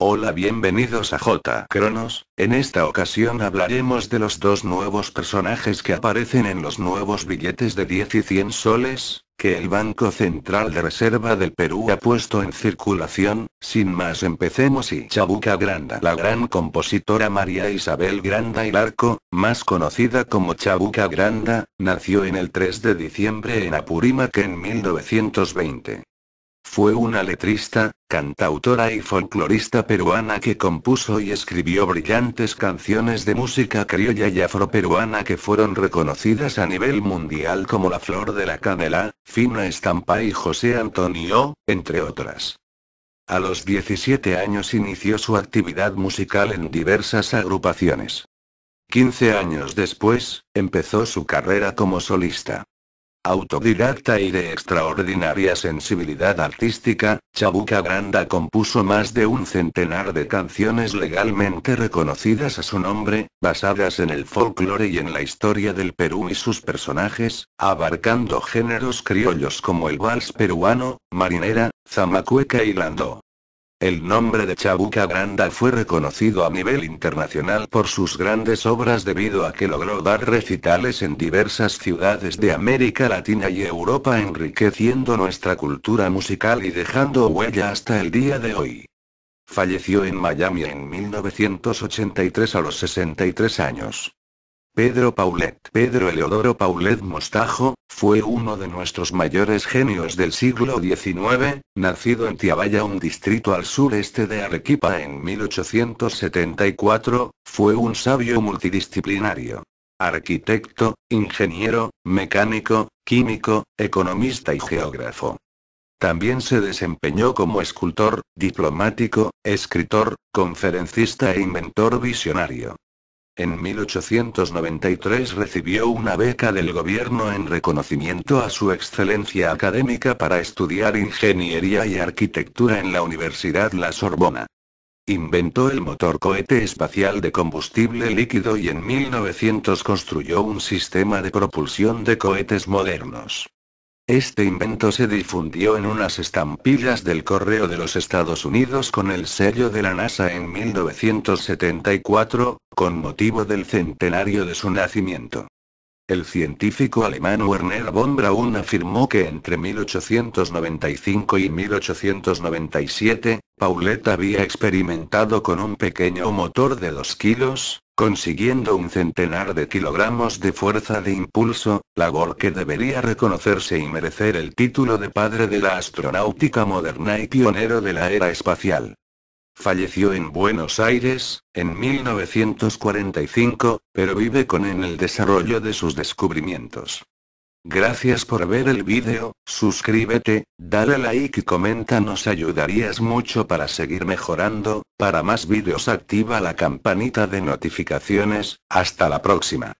Hola bienvenidos a J. Cronos, en esta ocasión hablaremos de los dos nuevos personajes que aparecen en los nuevos billetes de 10 y 100 soles, que el Banco Central de Reserva del Perú ha puesto en circulación, sin más empecemos y Chabuca Granda La gran compositora María Isabel Granda y Larco, más conocida como Chabuca Granda, nació en el 3 de diciembre en Apurímac en 1920. Fue una letrista, cantautora y folclorista peruana que compuso y escribió brillantes canciones de música criolla y afroperuana que fueron reconocidas a nivel mundial como La Flor de la Canela, Fina Estampa y José Antonio, entre otras. A los 17 años inició su actividad musical en diversas agrupaciones. 15 años después, empezó su carrera como solista. Autodidacta y de extraordinaria sensibilidad artística, Chabuca Granda compuso más de un centenar de canciones legalmente reconocidas a su nombre, basadas en el folclore y en la historia del Perú y sus personajes, abarcando géneros criollos como el vals peruano, marinera, zamacueca y landó. El nombre de Chabuca Granda fue reconocido a nivel internacional por sus grandes obras debido a que logró dar recitales en diversas ciudades de América Latina y Europa enriqueciendo nuestra cultura musical y dejando huella hasta el día de hoy. Falleció en Miami en 1983 a los 63 años. Pedro Paulet. Pedro Eleodoro Paulet Mostajo, fue uno de nuestros mayores genios del siglo XIX, nacido en Tiabaya, un distrito al sureste de Arequipa en 1874, fue un sabio multidisciplinario. Arquitecto, ingeniero, mecánico, químico, economista y geógrafo. También se desempeñó como escultor, diplomático, escritor, conferencista e inventor visionario. En 1893 recibió una beca del gobierno en reconocimiento a su excelencia académica para estudiar ingeniería y arquitectura en la Universidad La Sorbona. Inventó el motor cohete espacial de combustible líquido y en 1900 construyó un sistema de propulsión de cohetes modernos. Este invento se difundió en unas estampillas del correo de los Estados Unidos con el sello de la NASA en 1974, con motivo del centenario de su nacimiento. El científico alemán Werner von Braun afirmó que entre 1895 y 1897, Paulette había experimentado con un pequeño motor de 2 kilos, Consiguiendo un centenar de kilogramos de fuerza de impulso, labor que debería reconocerse y merecer el título de padre de la astronáutica moderna y pionero de la era espacial. Falleció en Buenos Aires, en 1945, pero vive con en el desarrollo de sus descubrimientos. Gracias por ver el vídeo, suscríbete, dale like y comenta nos ayudarías mucho para seguir mejorando, para más vídeos activa la campanita de notificaciones, hasta la próxima.